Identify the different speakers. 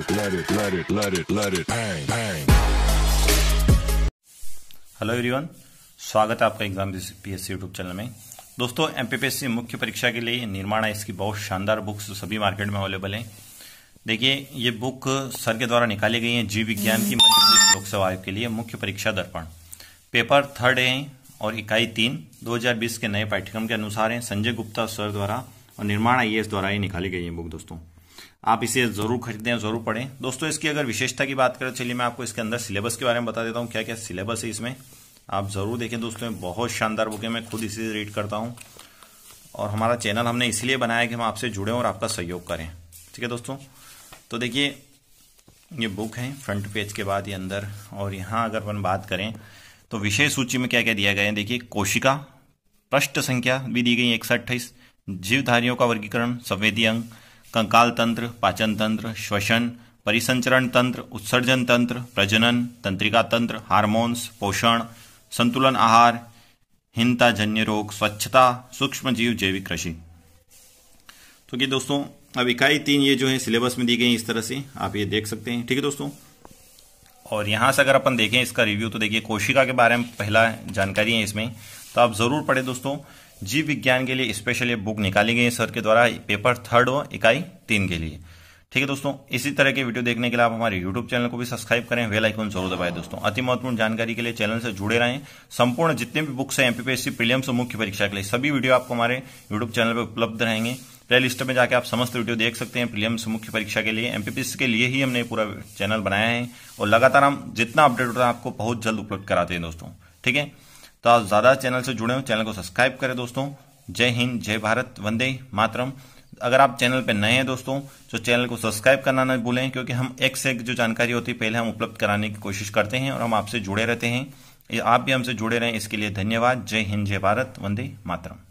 Speaker 1: it, let it, let it, let it, let it, bang, bang. Hello everyone स्वागत है आपका exam PSC YouTube channel में दोस्तों MPPSC मुख्य परीक्षा के लिए निर्माण है इसकी बहुत शानदार बुक्स सभी मार्केट में अवेलेबल हैं देखिए ये बुक सर के द्वारा निकाली गई है जीव विज्ञान की मध्य प्रदेश लोकसभा आयोग के लिए मुख्य परीक्षा दर्पण पेपर थर्ड है और इकाई तीन 2020 के नए पाठ्यक्रम के अनुसार है संजय गुप्ता सर द्वारा और निर्माण आई द्वारा ही निकाली गई है बुक दोस्तों आप इसे जरूर खरीदें जरूर पढ़ें दोस्तों इसकी अगर विशेषता की बात करें चलिए मैं आपको इसके अंदर सिलेबस के बारे में बता देता हूँ क्या क्या सिलेबस है इसमें आप ज़रूर देखें दोस्तों बहुत शानदार बुक है मैं खुद इसे रीड करता हूँ और हमारा चैनल हमने इसलिए बनाया कि हम आपसे जुड़ें और आपका सहयोग करें ठीक है दोस्तों तो देखिए ये बुक है फ्रंट पेज के बाद ये अंदर और यहाँ अगर अपन बात करें तो विषय सूची में क्या क्या दिया गया है देखिए कोशिका पृष्ठ संख्या भी दी गई एक सौ जीवधारियों का वर्गीकरण संवेदी अंग कंकाल तंत्र पाचन तंत्र श्वसन परिसंचरण तंत्र उत्सर्जन तंत्र प्रजनन तंत्रिका तंत्र हार्मोन्स पोषण संतुलन आहार हिंताजन्य रोग स्वच्छता सूक्ष्म जीव जैविक कृषि तो ये दोस्तों अब इकाई तीन ये जो है सिलेबस में दी गई इस तरह से आप ये देख सकते हैं ठीक है दोस्तों और यहां से अगर अपन देखें इसका रिव्यू तो देखिए कोशिका के बारे में पहला जानकारी है इसमें तो आप ज़रूर पढ़े दोस्तों जीव विज्ञान के लिए स्पेशल ये बुक निकाली गई है सर के द्वारा पेपर थर्ड और इकाई तीन के लिए ठीक है दोस्तों इसी तरह के वीडियो देखने के लिए आप हमारे यूट्यूब चैनल को भी सब्सक्राइब करें वेल आइकन जरूर दबाएं दोस्तों अति महत्वपूर्ण जानकारी के लिए चैनल से जुड़े रहें संपूर्ण जितने भी बुक्स हैं एमपीपीएससी प्रीलिम्स और मुख्य परीक्षा के लिए सभी वीडियो आपको हमारे यूट्यूब चैनल पर उपलब्ध रहेंगे प्ले लिस्ट में जाकर आप समस्त वीडियो देख सकते हैं प्रीलियम्स मुख्य परीक्षा के लिए एमपीपीएससी के लिए ही हमने पूरा चैनल बनाया है और लगातार हम जितना अपडेट होता है आपको बहुत जल्द उपलब्ध कराते हैं दोस्तों ठीक है तो आप ज़्यादा चैनल से जुड़े हो चैनल को सब्सक्राइब करें दोस्तों जय हिंद जय भारत वंदे मातरम अगर आप चैनल पर नए हैं दोस्तों तो चैनल को सब्सक्राइब करना ना भूलें क्योंकि हम एक से एक जो जानकारी होती है पहले हम उपलब्ध कराने की कोशिश करते हैं और हम आपसे जुड़े रहते हैं आप भी हमसे जुड़े रहें इसके लिए धन्यवाद जय हिंद जय भारत वंदे मातरम